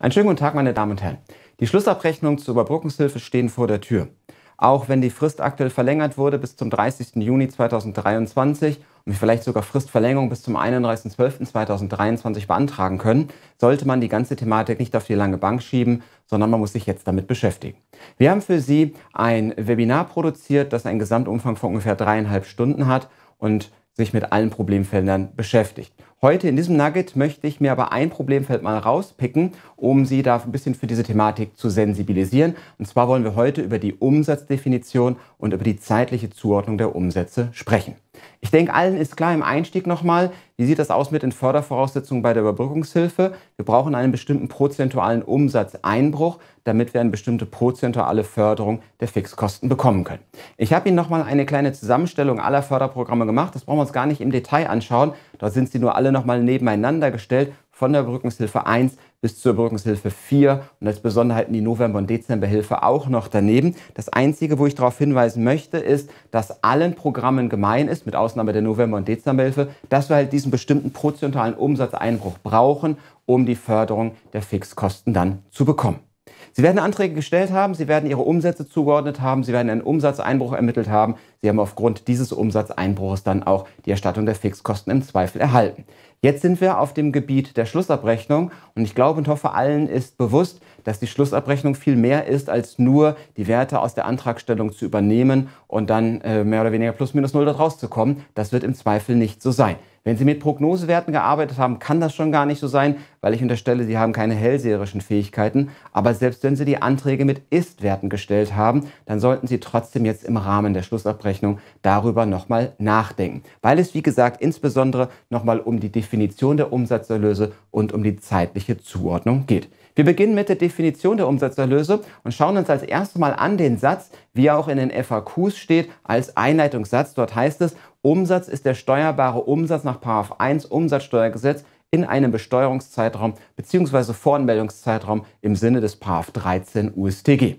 Einen schönen guten Tag, meine Damen und Herren. Die Schlussabrechnungen zur Überbrückungshilfe stehen vor der Tür. Auch wenn die Frist aktuell verlängert wurde bis zum 30. Juni 2023 und wir vielleicht sogar Fristverlängerung bis zum 31.12.2023 beantragen können, sollte man die ganze Thematik nicht auf die lange Bank schieben, sondern man muss sich jetzt damit beschäftigen. Wir haben für Sie ein Webinar produziert, das einen Gesamtumfang von ungefähr dreieinhalb Stunden hat und sich mit allen Problemfeldern beschäftigt. Heute in diesem Nugget möchte ich mir aber ein Problemfeld mal rauspicken, um Sie da ein bisschen für diese Thematik zu sensibilisieren. Und zwar wollen wir heute über die Umsatzdefinition und über die zeitliche Zuordnung der Umsätze sprechen. Ich denke, allen ist klar im Einstieg nochmal, wie sieht das aus mit den Fördervoraussetzungen bei der Überbrückungshilfe? Wir brauchen einen bestimmten prozentualen Umsatzeinbruch, damit wir eine bestimmte prozentuale Förderung der Fixkosten bekommen können. Ich habe Ihnen nochmal eine kleine Zusammenstellung aller Förderprogramme gemacht. Das brauchen wir uns gar nicht im Detail anschauen. Da sind sie nur alle nochmal nebeneinander gestellt, von der Brückenshilfe 1 bis zur Brückenshilfe 4 und als Besonderheiten die November- und Dezemberhilfe auch noch daneben. Das Einzige, wo ich darauf hinweisen möchte, ist, dass allen Programmen gemein ist, mit Ausnahme der November- und Dezemberhilfe, dass wir halt diesen bestimmten prozentualen Umsatzeinbruch brauchen, um die Förderung der Fixkosten dann zu bekommen. Sie werden Anträge gestellt haben, Sie werden Ihre Umsätze zugeordnet haben, Sie werden einen Umsatzeinbruch ermittelt haben. Sie haben aufgrund dieses Umsatzeinbruchs dann auch die Erstattung der Fixkosten im Zweifel erhalten. Jetzt sind wir auf dem Gebiet der Schlussabrechnung und ich glaube und hoffe, allen ist bewusst, dass die Schlussabrechnung viel mehr ist, als nur die Werte aus der Antragstellung zu übernehmen und dann äh, mehr oder weniger plus minus null daraus zu kommen. Das wird im Zweifel nicht so sein. Wenn Sie mit Prognosewerten gearbeitet haben, kann das schon gar nicht so sein, weil ich unterstelle, Sie haben keine hellseherischen Fähigkeiten. Aber selbst wenn Sie die Anträge mit Ist-Werten gestellt haben, dann sollten Sie trotzdem jetzt im Rahmen der Schlussabrechnung darüber nochmal nachdenken. Weil es, wie gesagt, insbesondere nochmal um die Definition der Umsatzerlöse und um die zeitliche Zuordnung geht. Wir beginnen mit der Definition der Umsatzerlöse und schauen uns als erstes mal an den Satz, wie er auch in den FAQs steht, als Einleitungssatz. Dort heißt es, Umsatz ist der steuerbare Umsatz nach 1 Umsatzsteuergesetz in einem Besteuerungszeitraum bzw. Voranmeldungszeitraum im Sinne des 13 USTG.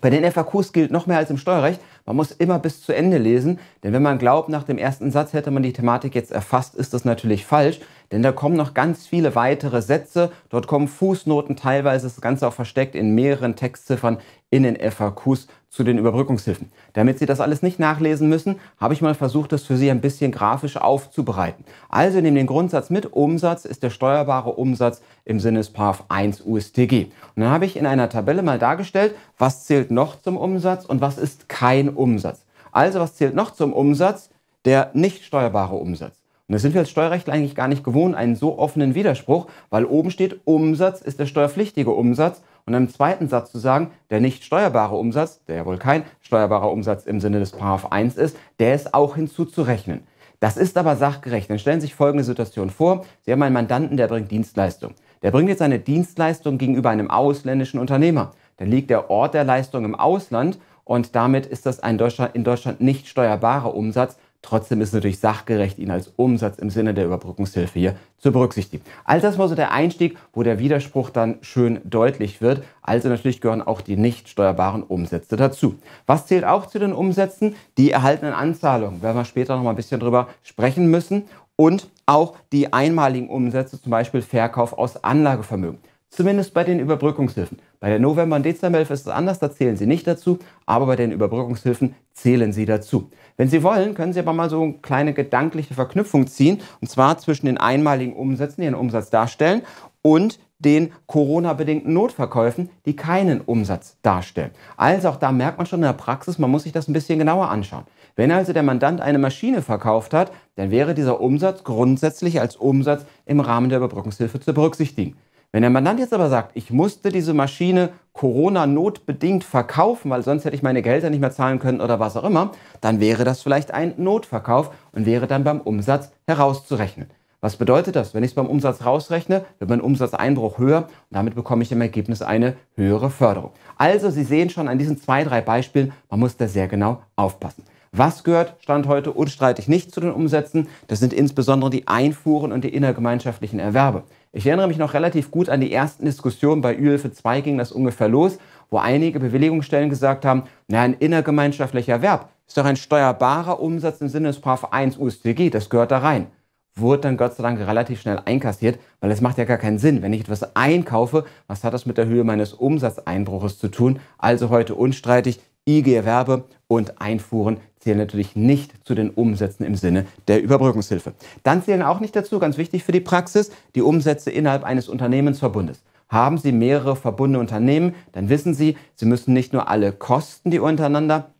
Bei den FAQs gilt noch mehr als im Steuerrecht, man muss immer bis zu Ende lesen, denn wenn man glaubt, nach dem ersten Satz hätte man die Thematik jetzt erfasst, ist das natürlich falsch, denn da kommen noch ganz viele weitere Sätze, dort kommen Fußnoten, teilweise das Ganze auch versteckt in mehreren Textziffern in den FAQs zu den Überbrückungshilfen. Damit Sie das alles nicht nachlesen müssen, habe ich mal versucht, das für Sie ein bisschen grafisch aufzubereiten. Also nehmen den Grundsatz mit, Umsatz ist der steuerbare Umsatz im Sinne des PAF 1 USTG. Und dann habe ich in einer Tabelle mal dargestellt, was zählt noch zum Umsatz und was ist kein Umsatz. Also was zählt noch zum Umsatz? Der nicht steuerbare Umsatz. Und das sind wir als Steuerrechtler eigentlich gar nicht gewohnt, einen so offenen Widerspruch, weil oben steht, Umsatz ist der steuerpflichtige Umsatz und im zweiten Satz zu sagen, der nicht steuerbare Umsatz, der ja wohl kein steuerbarer Umsatz im Sinne des Paragraph 1 ist, der ist auch hinzuzurechnen. Das ist aber sachgerecht. Dann stellen Sie sich folgende Situation vor. Sie haben einen Mandanten, der bringt Dienstleistung. Der bringt jetzt eine Dienstleistung gegenüber einem ausländischen Unternehmer. Dann liegt der Ort der Leistung im Ausland und damit ist das ein in Deutschland nicht steuerbarer Umsatz, Trotzdem ist es natürlich sachgerecht, ihn als Umsatz im Sinne der Überbrückungshilfe hier zu berücksichtigen. All das war so der Einstieg, wo der Widerspruch dann schön deutlich wird. Also natürlich gehören auch die nicht steuerbaren Umsätze dazu. Was zählt auch zu den Umsätzen? Die erhaltenen Anzahlungen. Werden wir später noch mal ein bisschen drüber sprechen müssen. Und auch die einmaligen Umsätze, zum Beispiel Verkauf aus Anlagevermögen. Zumindest bei den Überbrückungshilfen. Bei der November- und Dezemberhilfe ist es anders, da zählen Sie nicht dazu, aber bei den Überbrückungshilfen zählen Sie dazu. Wenn Sie wollen, können Sie aber mal so eine kleine gedankliche Verknüpfung ziehen, und zwar zwischen den einmaligen Umsätzen, die einen Umsatz darstellen, und den Corona-bedingten Notverkäufen, die keinen Umsatz darstellen. Also auch da merkt man schon in der Praxis, man muss sich das ein bisschen genauer anschauen. Wenn also der Mandant eine Maschine verkauft hat, dann wäre dieser Umsatz grundsätzlich als Umsatz im Rahmen der Überbrückungshilfe zu berücksichtigen. Wenn der Mandant jetzt aber sagt, ich musste diese Maschine Corona-notbedingt verkaufen, weil sonst hätte ich meine Gelder nicht mehr zahlen können oder was auch immer, dann wäre das vielleicht ein Notverkauf und wäre dann beim Umsatz herauszurechnen. Was bedeutet das? Wenn ich es beim Umsatz rausrechne, wird mein Umsatzeinbruch höher und damit bekomme ich im Ergebnis eine höhere Förderung. Also Sie sehen schon an diesen zwei, drei Beispielen, man muss da sehr genau aufpassen. Was gehört Stand heute unstreitig nicht zu den Umsätzen? Das sind insbesondere die Einfuhren und die innergemeinschaftlichen Erwerbe. Ich erinnere mich noch relativ gut an die ersten Diskussionen bei Ölhilfe 2 ging das ungefähr los, wo einige Bewilligungsstellen gesagt haben, na, ein innergemeinschaftlicher Erwerb ist doch ein steuerbarer Umsatz im Sinne des § 1 USTG, das gehört da rein. Wurde dann Gott sei Dank relativ schnell einkassiert, weil es macht ja gar keinen Sinn. Wenn ich etwas einkaufe, was hat das mit der Höhe meines Umsatzeinbruches zu tun? Also heute unstreitig, IG-Erwerbe und Einfuhren zählen natürlich nicht zu den Umsätzen im Sinne der Überbrückungshilfe. Dann zählen auch nicht dazu, ganz wichtig für die Praxis, die Umsätze innerhalb eines Unternehmensverbundes. Haben Sie mehrere verbundene Unternehmen, dann wissen Sie, Sie müssen nicht nur alle Kosten, die untereinander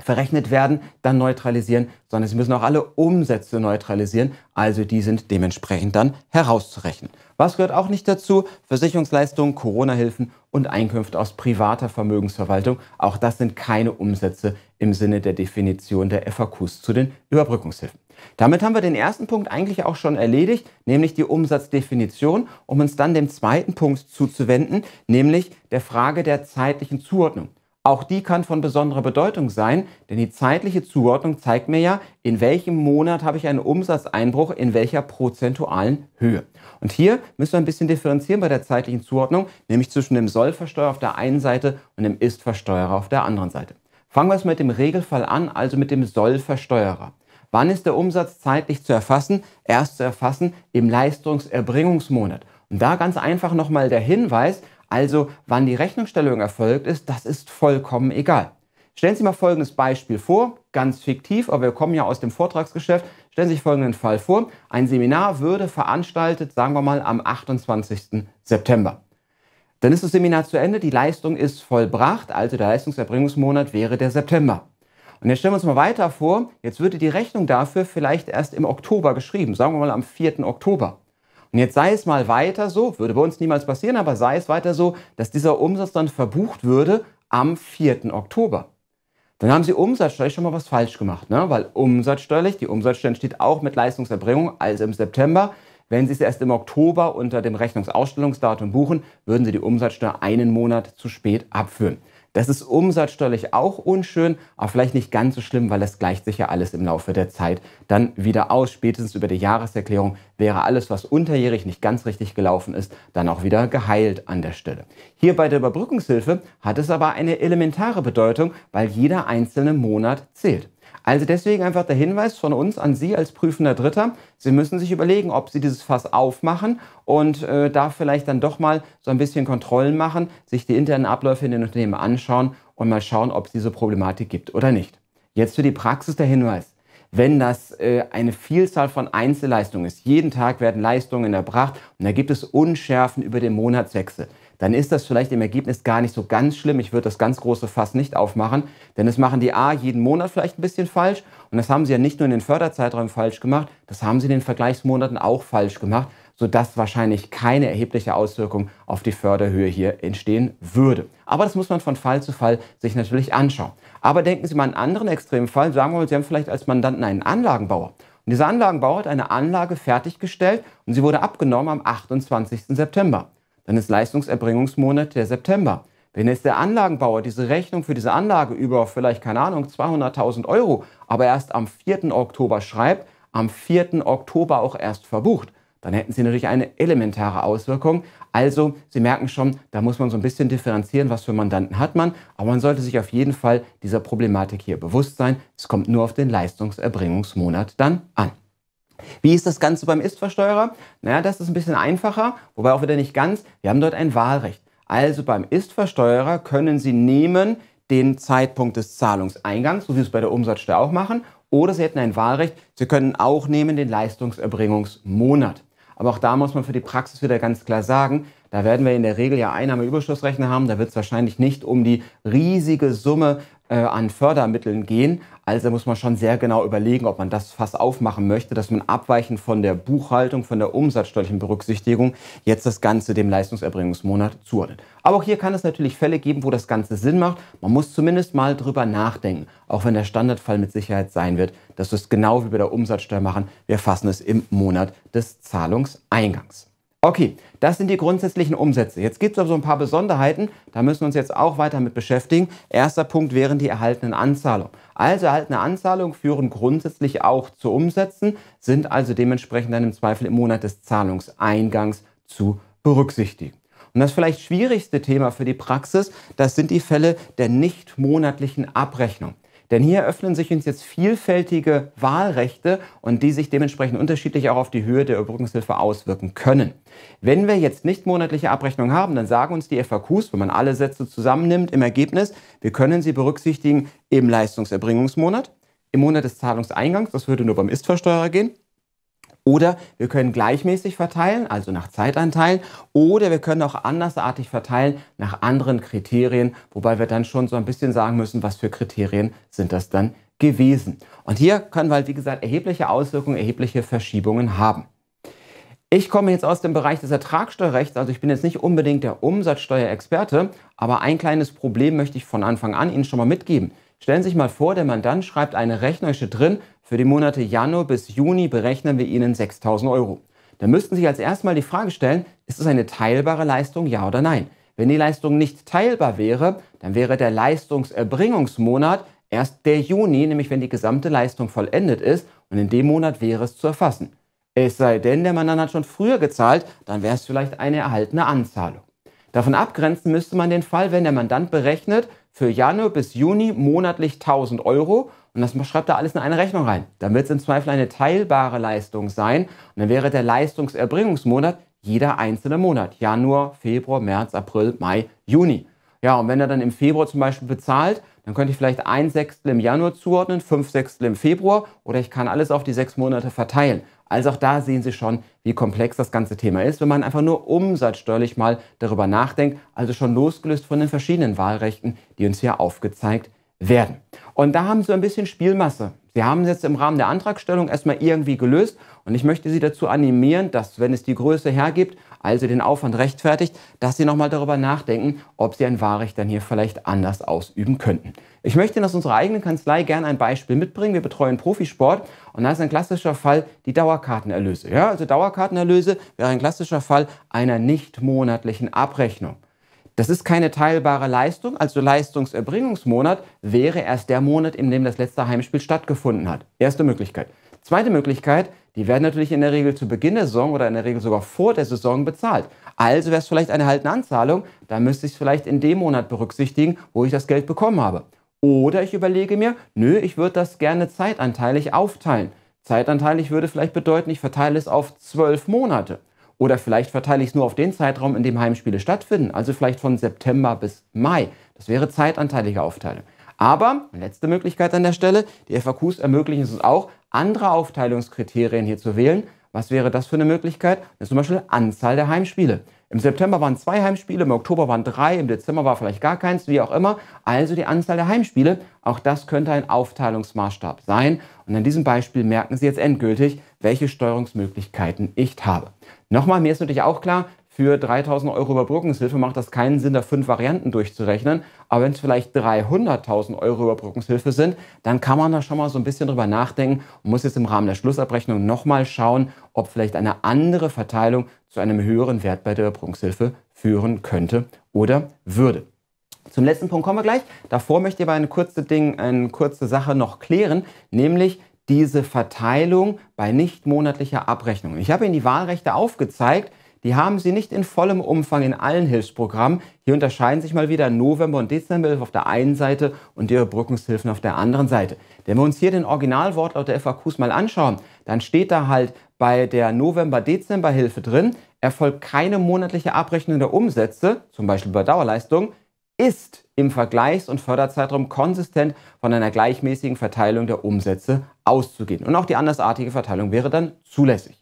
verrechnet werden, dann neutralisieren, sondern sie müssen auch alle Umsätze neutralisieren. Also die sind dementsprechend dann herauszurechnen. Was gehört auch nicht dazu? Versicherungsleistungen, Corona-Hilfen und Einkünfte aus privater Vermögensverwaltung. Auch das sind keine Umsätze im Sinne der Definition der FAQs zu den Überbrückungshilfen. Damit haben wir den ersten Punkt eigentlich auch schon erledigt, nämlich die Umsatzdefinition, um uns dann dem zweiten Punkt zuzuwenden, nämlich der Frage der zeitlichen Zuordnung. Auch die kann von besonderer Bedeutung sein, denn die zeitliche Zuordnung zeigt mir ja, in welchem Monat habe ich einen Umsatzeinbruch in welcher prozentualen Höhe. Und hier müssen wir ein bisschen differenzieren bei der zeitlichen Zuordnung, nämlich zwischen dem Sollversteuer auf der einen Seite und dem Istversteuerer auf der anderen Seite. Fangen wir es mit dem Regelfall an, also mit dem Sollversteuerer. Wann ist der Umsatz zeitlich zu erfassen? Erst zu erfassen im Leistungserbringungsmonat. Und da ganz einfach nochmal der Hinweis, also wann die Rechnungsstellung erfolgt ist, das ist vollkommen egal. Stellen Sie mal folgendes Beispiel vor, ganz fiktiv, aber wir kommen ja aus dem Vortragsgeschäft. Stellen Sie sich folgenden Fall vor. Ein Seminar würde veranstaltet, sagen wir mal, am 28. September. Dann ist das Seminar zu Ende, die Leistung ist vollbracht, also der Leistungserbringungsmonat wäre der September. Und jetzt stellen wir uns mal weiter vor, jetzt würde die Rechnung dafür vielleicht erst im Oktober geschrieben, sagen wir mal am 4. Oktober. Und jetzt sei es mal weiter so, würde bei uns niemals passieren, aber sei es weiter so, dass dieser Umsatz dann verbucht würde am 4. Oktober. Dann haben Sie umsatzsteuerlich schon mal was falsch gemacht, ne? weil umsatzsteuerlich, die Umsatzsteuer steht auch mit Leistungserbringung, also im September. Wenn Sie es erst im Oktober unter dem Rechnungsausstellungsdatum buchen, würden Sie die Umsatzsteuer einen Monat zu spät abführen. Das ist umsatzsteuerlich auch unschön, aber vielleicht nicht ganz so schlimm, weil das gleicht sich ja alles im Laufe der Zeit dann wieder aus. Spätestens über die Jahreserklärung wäre alles, was unterjährig nicht ganz richtig gelaufen ist, dann auch wieder geheilt an der Stelle. Hier bei der Überbrückungshilfe hat es aber eine elementare Bedeutung, weil jeder einzelne Monat zählt. Also deswegen einfach der Hinweis von uns an Sie als prüfender Dritter. Sie müssen sich überlegen, ob Sie dieses Fass aufmachen und äh, da vielleicht dann doch mal so ein bisschen Kontrollen machen, sich die internen Abläufe in den Unternehmen anschauen und mal schauen, ob es diese Problematik gibt oder nicht. Jetzt für die Praxis der Hinweis. Wenn das äh, eine Vielzahl von Einzelleistungen ist, jeden Tag werden Leistungen erbracht und da gibt es Unschärfen über den Monatswechsel dann ist das vielleicht im Ergebnis gar nicht so ganz schlimm. Ich würde das ganz große Fass nicht aufmachen, denn das machen die A jeden Monat vielleicht ein bisschen falsch. Und das haben sie ja nicht nur in den Förderzeiträumen falsch gemacht, das haben sie in den Vergleichsmonaten auch falsch gemacht, sodass wahrscheinlich keine erhebliche Auswirkung auf die Förderhöhe hier entstehen würde. Aber das muss man von Fall zu Fall sich natürlich anschauen. Aber denken Sie mal an einen anderen extremen Fall. Sagen wir mal, Sie haben vielleicht als Mandanten einen Anlagenbauer. Und dieser Anlagenbauer hat eine Anlage fertiggestellt und sie wurde abgenommen am 28. September dann ist Leistungserbringungsmonat der September. Wenn jetzt der Anlagenbauer diese Rechnung für diese Anlage über vielleicht, keine Ahnung, 200.000 Euro, aber erst am 4. Oktober schreibt, am 4. Oktober auch erst verbucht, dann hätten sie natürlich eine elementare Auswirkung. Also, Sie merken schon, da muss man so ein bisschen differenzieren, was für Mandanten hat man. Aber man sollte sich auf jeden Fall dieser Problematik hier bewusst sein. Es kommt nur auf den Leistungserbringungsmonat dann an. Wie ist das Ganze beim Ist-Versteuerer? Naja, das ist ein bisschen einfacher, wobei auch wieder nicht ganz. Wir haben dort ein Wahlrecht. Also beim Ist-Versteuerer können Sie nehmen den Zeitpunkt des Zahlungseingangs, so wie Sie es bei der Umsatzsteuer auch machen, oder Sie hätten ein Wahlrecht, Sie können auch nehmen den Leistungserbringungsmonat. Aber auch da muss man für die Praxis wieder ganz klar sagen, da werden wir in der Regel ja Einnahmeüberschussrechner haben. Da wird es wahrscheinlich nicht um die riesige Summe äh, an Fördermitteln gehen. Also muss man schon sehr genau überlegen, ob man das fast aufmachen möchte, dass man abweichend von der Buchhaltung, von der umsatzsteuerlichen Berücksichtigung jetzt das Ganze dem Leistungserbringungsmonat zuordnet. Aber auch hier kann es natürlich Fälle geben, wo das Ganze Sinn macht. Man muss zumindest mal drüber nachdenken, auch wenn der Standardfall mit Sicherheit sein wird, dass wir es genau wie bei der Umsatzsteuer machen. Wir fassen es im Monat des Zahlungseingangs. Okay, das sind die grundsätzlichen Umsätze. Jetzt gibt es aber so ein paar Besonderheiten, da müssen wir uns jetzt auch weiter mit beschäftigen. Erster Punkt wären die erhaltenen Anzahlungen. Also erhaltene Anzahlungen führen grundsätzlich auch zu Umsätzen, sind also dementsprechend dann im Zweifel im Monat des Zahlungseingangs zu berücksichtigen. Und das vielleicht schwierigste Thema für die Praxis, das sind die Fälle der nicht monatlichen Abrechnung. Denn hier eröffnen sich uns jetzt vielfältige Wahlrechte und die sich dementsprechend unterschiedlich auch auf die Höhe der Überbrückungshilfe auswirken können. Wenn wir jetzt nicht monatliche Abrechnungen haben, dann sagen uns die FAQs, wenn man alle Sätze zusammennimmt im Ergebnis, wir können sie berücksichtigen im Leistungserbringungsmonat, im Monat des Zahlungseingangs, das würde nur beim Istversteuerer gehen, oder wir können gleichmäßig verteilen, also nach Zeitanteilen. Oder wir können auch andersartig verteilen nach anderen Kriterien, wobei wir dann schon so ein bisschen sagen müssen, was für Kriterien sind das dann gewesen. Und hier können wir halt, wie gesagt, erhebliche Auswirkungen, erhebliche Verschiebungen haben. Ich komme jetzt aus dem Bereich des Ertragsteuerrechts, also ich bin jetzt nicht unbedingt der Umsatzsteuerexperte, aber ein kleines Problem möchte ich von Anfang an Ihnen schon mal mitgeben. Stellen Sie sich mal vor, der Mandant schreibt eine Rechnung, drin, für die Monate Januar bis Juni berechnen wir Ihnen 6000 Euro. Dann müssten Sie sich als erstmal die Frage stellen, ist es eine teilbare Leistung, ja oder nein? Wenn die Leistung nicht teilbar wäre, dann wäre der Leistungserbringungsmonat erst der Juni, nämlich wenn die gesamte Leistung vollendet ist und in dem Monat wäre es zu erfassen. Es sei denn, der Mandant hat schon früher gezahlt, dann wäre es vielleicht eine erhaltene Anzahlung. Davon abgrenzen müsste man den Fall, wenn der Mandant berechnet, für Januar bis Juni monatlich 1000 Euro. Und das schreibt er alles in eine Rechnung rein. Dann wird es im Zweifel eine teilbare Leistung sein. Und dann wäre der Leistungserbringungsmonat jeder einzelne Monat. Januar, Februar, März, April, Mai, Juni. Ja, und wenn er dann im Februar zum Beispiel bezahlt dann könnte ich vielleicht ein Sechstel im Januar zuordnen, fünf Sechstel im Februar oder ich kann alles auf die sechs Monate verteilen. Also auch da sehen Sie schon, wie komplex das ganze Thema ist, wenn man einfach nur umsatzsteuerlich mal darüber nachdenkt, also schon losgelöst von den verschiedenen Wahlrechten, die uns hier aufgezeigt werden. Und da haben Sie ein bisschen Spielmasse. Sie haben es jetzt im Rahmen der Antragstellung erstmal irgendwie gelöst und ich möchte Sie dazu animieren, dass, wenn es die Größe hergibt, also den Aufwand rechtfertigt, dass Sie nochmal darüber nachdenken, ob Sie ein Wahlrecht dann hier vielleicht anders ausüben könnten. Ich möchte Ihnen aus unserer eigenen Kanzlei gerne ein Beispiel mitbringen. Wir betreuen Profisport und da ist ein klassischer Fall die Dauerkartenerlöse. Ja, also Dauerkartenerlöse wäre ein klassischer Fall einer nicht monatlichen Abrechnung. Das ist keine teilbare Leistung, also Leistungserbringungsmonat wäre erst der Monat, in dem das letzte Heimspiel stattgefunden hat. Erste Möglichkeit. Zweite Möglichkeit, die werden natürlich in der Regel zu Beginn der Saison oder in der Regel sogar vor der Saison bezahlt. Also wäre es vielleicht eine erhaltene Anzahlung, dann müsste ich es vielleicht in dem Monat berücksichtigen, wo ich das Geld bekommen habe. Oder ich überlege mir, nö, ich würde das gerne zeitanteilig aufteilen. Zeitanteilig würde vielleicht bedeuten, ich verteile es auf zwölf Monate. Oder vielleicht verteile ich es nur auf den Zeitraum, in dem Heimspiele stattfinden, also vielleicht von September bis Mai. Das wäre zeitanteilige Aufteilung. Aber, letzte Möglichkeit an der Stelle, die FAQs ermöglichen es auch, andere Aufteilungskriterien hier zu wählen. Was wäre das für eine Möglichkeit? Das ist zum Beispiel Anzahl der Heimspiele. Im September waren zwei Heimspiele, im Oktober waren drei, im Dezember war vielleicht gar keins, wie auch immer. Also die Anzahl der Heimspiele, auch das könnte ein Aufteilungsmaßstab sein. Und an diesem Beispiel merken Sie jetzt endgültig, welche Steuerungsmöglichkeiten ich habe. Nochmal, mir ist natürlich auch klar, für 3000 Euro Überbrückungshilfe macht das keinen Sinn, da fünf Varianten durchzurechnen. Aber wenn es vielleicht 300.000 Euro Überbrückungshilfe sind, dann kann man da schon mal so ein bisschen drüber nachdenken und muss jetzt im Rahmen der Schlussabrechnung nochmal schauen, ob vielleicht eine andere Verteilung zu einem höheren Wert bei der Überbrückungshilfe führen könnte oder würde. Zum letzten Punkt kommen wir gleich. Davor möchte ich aber eine kurze, Ding, eine kurze Sache noch klären, nämlich diese Verteilung bei nicht monatlicher Abrechnung. Ich habe Ihnen die Wahlrechte aufgezeigt, die haben sie nicht in vollem Umfang in allen Hilfsprogrammen. Hier unterscheiden sich mal wieder November- und Dezemberhilfe auf der einen Seite und ihre Brückungshilfen auf der anderen Seite. Wenn wir uns hier den Originalwortlaut der FAQs mal anschauen, dann steht da halt bei der November-Dezemberhilfe drin, erfolgt keine monatliche Abrechnung der Umsätze, zum Beispiel bei Dauerleistung, ist im Vergleichs- und Förderzeitraum konsistent von einer gleichmäßigen Verteilung der Umsätze auszugehen. Und auch die andersartige Verteilung wäre dann zulässig.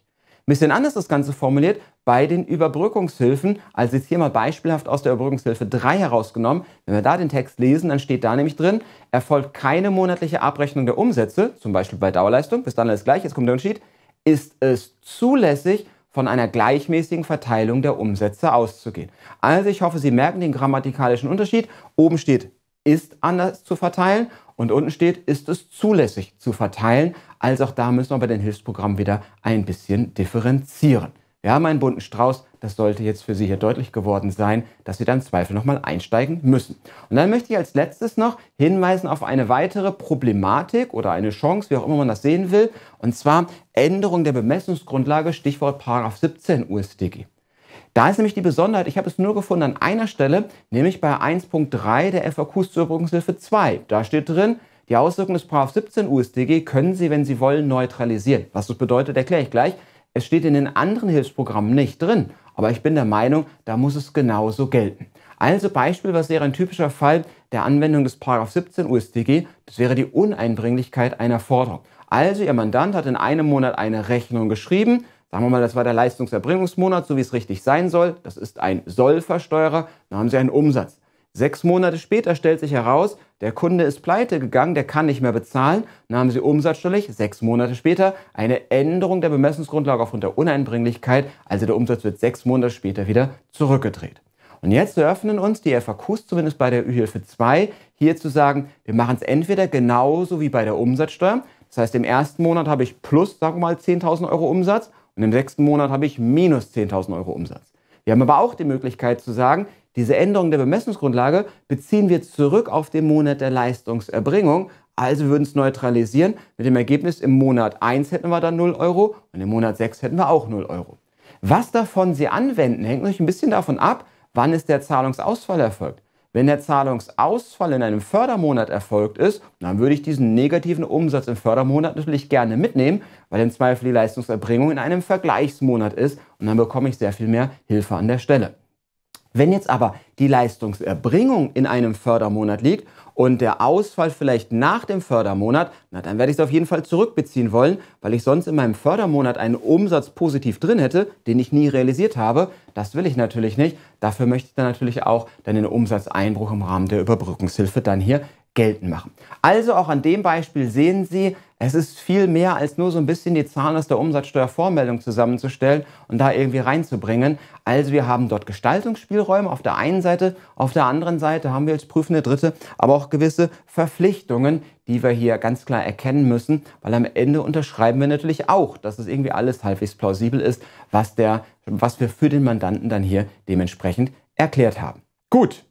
Ein bisschen anders das Ganze formuliert bei den Überbrückungshilfen. Also jetzt hier mal beispielhaft aus der Überbrückungshilfe 3 herausgenommen. Wenn wir da den Text lesen, dann steht da nämlich drin, erfolgt keine monatliche Abrechnung der Umsätze, zum Beispiel bei Dauerleistung, bis dann alles gleich, jetzt kommt der Unterschied, ist es zulässig, von einer gleichmäßigen Verteilung der Umsätze auszugehen. Also ich hoffe, Sie merken den grammatikalischen Unterschied. Oben steht ist anders zu verteilen und unten steht, ist es zulässig zu verteilen. Also auch da müssen wir bei den Hilfsprogrammen wieder ein bisschen differenzieren. Wir haben einen bunten Strauß, das sollte jetzt für Sie hier deutlich geworden sein, dass Sie dann Zweifel nochmal einsteigen müssen. Und dann möchte ich als letztes noch hinweisen auf eine weitere Problematik oder eine Chance, wie auch immer man das sehen will, und zwar Änderung der Bemessungsgrundlage, Stichwort 17 USDG. Da ist nämlich die Besonderheit, ich habe es nur gefunden an einer Stelle, nämlich bei 1.3 der FAQs zur Übungshilfe 2. Da steht drin, die Auswirkungen des 17 USDG können Sie, wenn Sie wollen, neutralisieren. Was das bedeutet, erkläre ich gleich. Es steht in den anderen Hilfsprogrammen nicht drin, aber ich bin der Meinung, da muss es genauso gelten. Also Beispiel, was wäre ein typischer Fall der Anwendung des 17 USDG? Das wäre die Uneinbringlichkeit einer Forderung. Also Ihr Mandant hat in einem Monat eine Rechnung geschrieben, Sagen wir mal, das war der Leistungserbringungsmonat, so wie es richtig sein soll. Das ist ein Sollversteuerer. Dann haben Sie einen Umsatz. Sechs Monate später stellt sich heraus, der Kunde ist pleite gegangen, der kann nicht mehr bezahlen. Dann haben Sie umsatzsteuerlich sechs Monate später eine Änderung der Bemessungsgrundlage aufgrund der Uneinbringlichkeit. Also der Umsatz wird sechs Monate später wieder zurückgedreht. Und jetzt eröffnen uns die FAQs, zumindest bei der Ühilfe 2, hier zu sagen, wir machen es entweder genauso wie bei der Umsatzsteuer. Das heißt, im ersten Monat habe ich plus, sagen wir mal, 10.000 Euro Umsatz. Und im sechsten Monat habe ich minus 10.000 Euro Umsatz. Wir haben aber auch die Möglichkeit zu sagen, diese Änderung der Bemessungsgrundlage beziehen wir zurück auf den Monat der Leistungserbringung. Also wir würden es neutralisieren. Mit dem Ergebnis, im Monat 1 hätten wir dann 0 Euro und im Monat 6 hätten wir auch 0 Euro. Was davon Sie anwenden, hängt natürlich ein bisschen davon ab, wann ist der Zahlungsausfall erfolgt. Wenn der Zahlungsausfall in einem Fördermonat erfolgt ist, dann würde ich diesen negativen Umsatz im Fördermonat natürlich gerne mitnehmen, weil im Zweifel die Leistungserbringung in einem Vergleichsmonat ist und dann bekomme ich sehr viel mehr Hilfe an der Stelle. Wenn jetzt aber die Leistungserbringung in einem Fördermonat liegt und der Ausfall vielleicht nach dem Fördermonat, na dann werde ich es auf jeden Fall zurückbeziehen wollen, weil ich sonst in meinem Fördermonat einen Umsatz positiv drin hätte, den ich nie realisiert habe. Das will ich natürlich nicht. Dafür möchte ich dann natürlich auch dann den Umsatzeinbruch im Rahmen der Überbrückungshilfe dann hier geltend machen. Also auch an dem Beispiel sehen Sie, es ist viel mehr als nur so ein bisschen die Zahlen aus der Umsatzsteuervormeldung zusammenzustellen und da irgendwie reinzubringen. Also wir haben dort Gestaltungsspielräume auf der einen Seite, auf der anderen Seite haben wir als prüfende Dritte aber auch gewisse Verpflichtungen, die wir hier ganz klar erkennen müssen, weil am Ende unterschreiben wir natürlich auch, dass es irgendwie alles halbwegs plausibel ist, was, der, was wir für den Mandanten dann hier dementsprechend erklärt haben. Gut,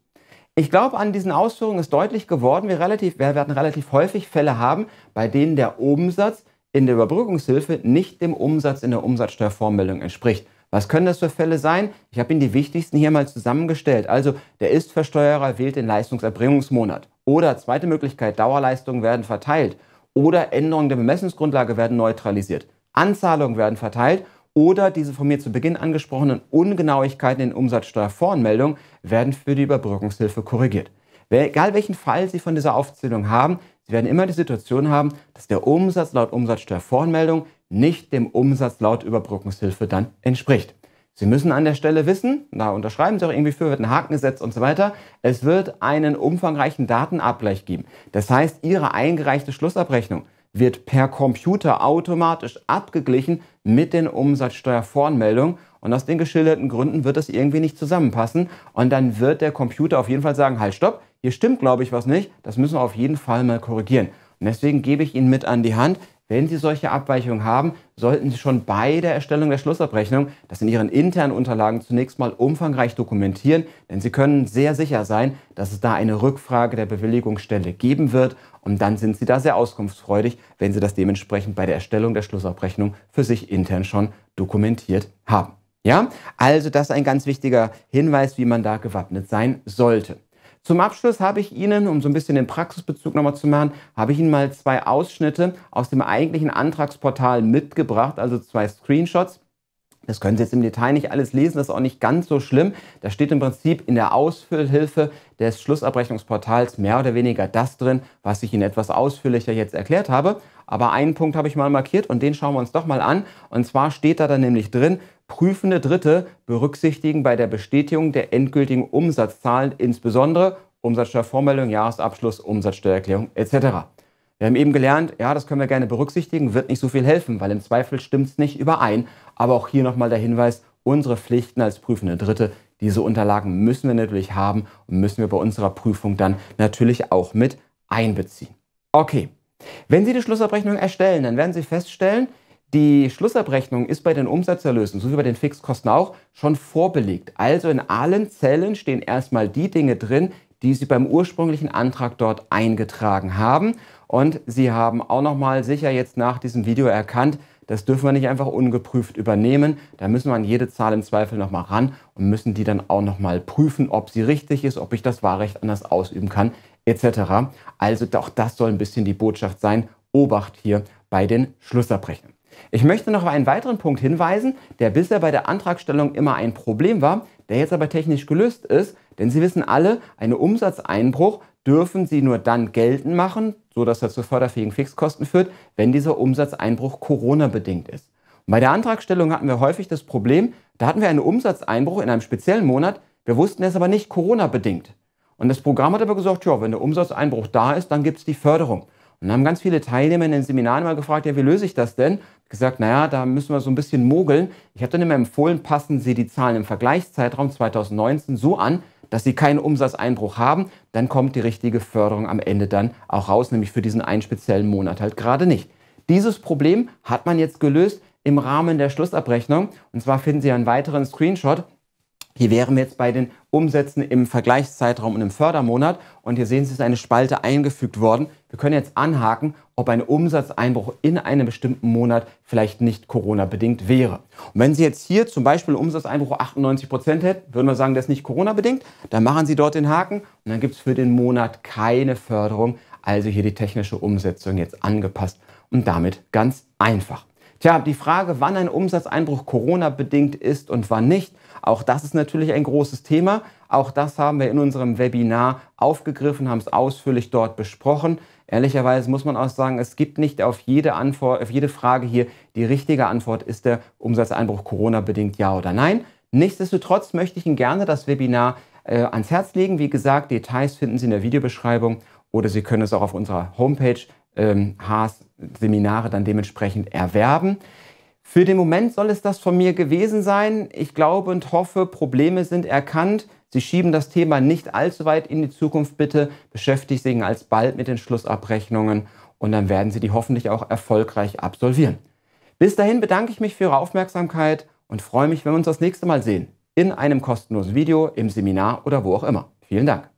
ich glaube, an diesen Ausführungen ist deutlich geworden, wir, relativ, wir werden relativ häufig Fälle haben, bei denen der Umsatz in der Überbrückungshilfe nicht dem Umsatz in der Umsatzsteuervoranmeldung entspricht. Was können das für Fälle sein? Ich habe Ihnen die wichtigsten hier mal zusammengestellt. Also der Ist-Versteuerer wählt den Leistungserbringungsmonat. Oder zweite Möglichkeit, Dauerleistungen werden verteilt. Oder Änderungen der Bemessungsgrundlage werden neutralisiert. Anzahlungen werden verteilt oder diese von mir zu Beginn angesprochenen Ungenauigkeiten in Umsatzsteuervoranmeldung werden für die Überbrückungshilfe korrigiert. Egal welchen Fall Sie von dieser Aufzählung haben, Sie werden immer die Situation haben, dass der Umsatz laut Umsatzsteuervoranmeldung nicht dem Umsatz laut Überbrückungshilfe dann entspricht. Sie müssen an der Stelle wissen, da unterschreiben Sie auch irgendwie für, wird ein Haken gesetzt und so weiter, es wird einen umfangreichen Datenabgleich geben. Das heißt, Ihre eingereichte Schlussabrechnung wird per Computer automatisch abgeglichen mit den Umsatzsteuervoranmeldungen. Und aus den geschilderten Gründen wird das irgendwie nicht zusammenpassen. Und dann wird der Computer auf jeden Fall sagen, halt, stopp, hier stimmt, glaube ich, was nicht. Das müssen wir auf jeden Fall mal korrigieren. Und deswegen gebe ich Ihnen mit an die Hand, wenn Sie solche Abweichungen haben, sollten Sie schon bei der Erstellung der Schlussabrechnung das in Ihren internen Unterlagen zunächst mal umfangreich dokumentieren, denn Sie können sehr sicher sein, dass es da eine Rückfrage der Bewilligungsstelle geben wird und dann sind Sie da sehr auskunftsfreudig, wenn Sie das dementsprechend bei der Erstellung der Schlussabrechnung für sich intern schon dokumentiert haben. Ja, also das ist ein ganz wichtiger Hinweis, wie man da gewappnet sein sollte. Zum Abschluss habe ich Ihnen, um so ein bisschen den Praxisbezug nochmal zu machen, habe ich Ihnen mal zwei Ausschnitte aus dem eigentlichen Antragsportal mitgebracht, also zwei Screenshots. Das können Sie jetzt im Detail nicht alles lesen, das ist auch nicht ganz so schlimm. Da steht im Prinzip in der Ausfüllhilfe des Schlussabrechnungsportals mehr oder weniger das drin, was ich Ihnen etwas ausführlicher jetzt erklärt habe. Aber einen Punkt habe ich mal markiert und den schauen wir uns doch mal an. Und zwar steht da dann nämlich drin, Prüfende Dritte berücksichtigen bei der Bestätigung der endgültigen Umsatzzahlen insbesondere Umsatzsteuervormeldung, Jahresabschluss, Umsatzsteuererklärung etc. Wir haben eben gelernt, ja, das können wir gerne berücksichtigen, wird nicht so viel helfen, weil im Zweifel stimmt es nicht überein. Aber auch hier nochmal der Hinweis, unsere Pflichten als prüfende Dritte, diese Unterlagen müssen wir natürlich haben und müssen wir bei unserer Prüfung dann natürlich auch mit einbeziehen. Okay, wenn Sie die Schlussabrechnung erstellen, dann werden Sie feststellen, die Schlussabrechnung ist bei den Umsatzerlösen, so wie bei den Fixkosten auch, schon vorbelegt. Also in allen Zellen stehen erstmal die Dinge drin, die Sie beim ursprünglichen Antrag dort eingetragen haben. Und Sie haben auch nochmal sicher jetzt nach diesem Video erkannt, das dürfen wir nicht einfach ungeprüft übernehmen. Da müssen wir an jede Zahl im Zweifel nochmal ran und müssen die dann auch nochmal prüfen, ob sie richtig ist, ob ich das Wahlrecht anders ausüben kann, etc. Also auch das soll ein bisschen die Botschaft sein. Obacht hier bei den Schlussabrechnungen. Ich möchte noch auf einen weiteren Punkt hinweisen, der bisher bei der Antragstellung immer ein Problem war, der jetzt aber technisch gelöst ist, denn Sie wissen alle, einen Umsatzeinbruch dürfen Sie nur dann geltend machen, sodass er zu förderfähigen Fixkosten führt, wenn dieser Umsatzeinbruch Corona-bedingt ist. Und bei der Antragstellung hatten wir häufig das Problem, da hatten wir einen Umsatzeinbruch in einem speziellen Monat, wir wussten es aber nicht Corona-bedingt. Und das Programm hat aber gesagt, ja, wenn der Umsatzeinbruch da ist, dann gibt es die Förderung. Und dann haben ganz viele Teilnehmer in den Seminaren mal gefragt, ja, wie löse ich das denn? gesagt, naja, da müssen wir so ein bisschen mogeln. Ich habe dann immer empfohlen, passen Sie die Zahlen im Vergleichszeitraum 2019 so an, dass Sie keinen Umsatzeinbruch haben. Dann kommt die richtige Förderung am Ende dann auch raus, nämlich für diesen einen speziellen Monat halt gerade nicht. Dieses Problem hat man jetzt gelöst im Rahmen der Schlussabrechnung. Und zwar finden Sie einen weiteren Screenshot. Hier wären wir jetzt bei den Umsätzen im Vergleichszeitraum und im Fördermonat. Und hier sehen Sie, es ist eine Spalte eingefügt worden. Wir können jetzt anhaken, ob ein Umsatzeinbruch in einem bestimmten Monat vielleicht nicht Corona-bedingt wäre. Und wenn Sie jetzt hier zum Beispiel einen Umsatzeinbruch 98 Prozent hätten, würden wir sagen, das ist nicht Corona-bedingt. Dann machen Sie dort den Haken und dann gibt es für den Monat keine Förderung. Also hier die technische Umsetzung jetzt angepasst und damit ganz einfach. Tja, die Frage, wann ein Umsatzeinbruch Corona-bedingt ist und wann nicht, auch das ist natürlich ein großes Thema. Auch das haben wir in unserem Webinar aufgegriffen, haben es ausführlich dort besprochen. Ehrlicherweise muss man auch sagen, es gibt nicht auf jede, Antwort, auf jede Frage hier die richtige Antwort, ist der Umsatzeinbruch Corona-bedingt ja oder nein. Nichtsdestotrotz möchte ich Ihnen gerne das Webinar äh, ans Herz legen. Wie gesagt, Details finden Sie in der Videobeschreibung oder Sie können es auch auf unserer Homepage ähm, Haas Seminare dann dementsprechend erwerben. Für den Moment soll es das von mir gewesen sein. Ich glaube und hoffe, Probleme sind erkannt. Sie schieben das Thema nicht allzu weit in die Zukunft, bitte. Beschäftigen Sie sich alsbald mit den Schlussabrechnungen und dann werden Sie die hoffentlich auch erfolgreich absolvieren. Bis dahin bedanke ich mich für Ihre Aufmerksamkeit und freue mich, wenn wir uns das nächste Mal sehen. In einem kostenlosen Video, im Seminar oder wo auch immer. Vielen Dank.